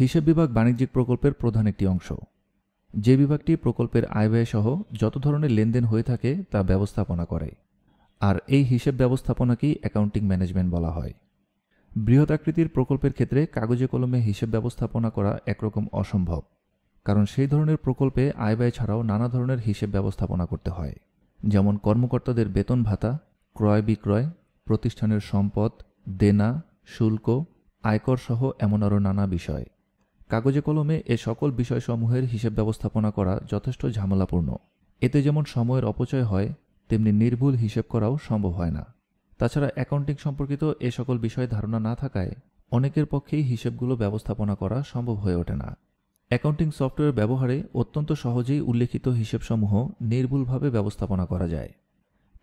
হিসেব বিভাগ বাণিজ্যিক প্রকল্পের প্রধান একটি অংশ যে বিভাগটি প্রকল্পের আয় ব্যয় সহ যত ধরনের লেনদেন হয়ে থাকে তা ব্যবস্থাপনা করে আর এই হিসেব ব্যবস্থাপনাকেই অ্যাকাউন্টিং ম্যানেজমেন্ট বলা হয় বৃহৎ আকৃতির প্রকল্পের ক্ষেত্রে কাগজে কলমে হিসেব ব্যবস্থাপনা করা একরকম অসম্ভব কারণ সেই ধরনের প্রকল্পে আয় ব্যয় ছাড়াও নানা ধরনের হিসেব ব্যবস্থাপনা করতে হয় যেমন কর্মকর্তাদের বেতন ভাতা ক্রয় বিক্রয় প্রতিষ্ঠানের সম্পদ দেনা শুল্ক আয়কর সহ এমন আরও নানা বিষয় কাগজে কলমে এ সকল বিষয়সমূহের হিসেব ব্যবস্থাপনা করা যথেষ্ট ঝামেলাপূর্ণ এতে যেমন সময়ের অপচয় হয় তেমনি নির্ভুল হিসেব করাও সম্ভব হয় না তাছাড়া অ্যাকাউন্টিং সম্পর্কিত এ সকল বিষয়ে ধারণা না থাকায় অনেকের পক্ষেই হিসেবগুলো ব্যবস্থাপনা করা সম্ভব হয়ে ওঠে না অ্যাকাউন্টিং সফটওয়্যার ব্যবহারে অত্যন্ত সহজেই উল্লেখিত হিসেবসমূহ নির্ভুলভাবে ব্যবস্থাপনা করা যায়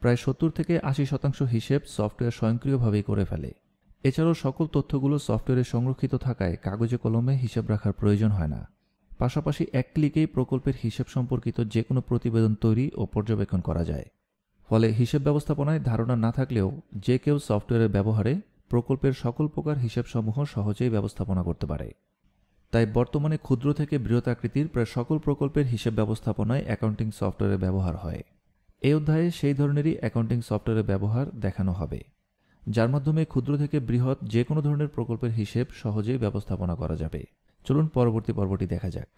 প্রায় সত্তর থেকে আশি শতাংশ হিসেব সফটওয়্যার স্বয়ংক্রিয়ভাবেই করে ফেলে এছাড়াও সকল তথ্যগুলো সফটওয়্যারে সংরক্ষিত থাকায় কাগজে কলমে হিসাব রাখার প্রয়োজন হয় না পাশাপাশি এক ক্লিকেই প্রকল্পের হিসাব সম্পর্কিত যে কোনো প্রতিবেদন তৈরি ও পর্যবেক্ষণ করা যায় ফলে হিসাব ব্যবস্থাপনায় ধারণা না থাকলেও যে কেউ সফটওয়্যারের ব্যবহারে প্রকল্পের সকল প্রকার হিসাবসমূহ সহজেই ব্যবস্থাপনা করতে পারে তাই বর্তমানে ক্ষুদ্র থেকে বৃহৎ আকৃতির প্রায় সকল প্রকল্পের হিসাব ব্যবস্থাপনায় অ্যাকাউন্টিং সফটওয়্যারের ব্যবহার হয় এই অধ্যায়ে সেই ধরনেরই অ্যাকাউন্টিং সফটওয়্যারের ব্যবহার দেখানো হবে যার মাধ্যমে ক্ষুদ্র থেকে বৃহৎ যে কোনো ধরনের প্রকল্পের হিসেব সহজে ব্যবস্থাপনা করা যাবে চলুন পরবর্তী পর্বটি দেখা যাক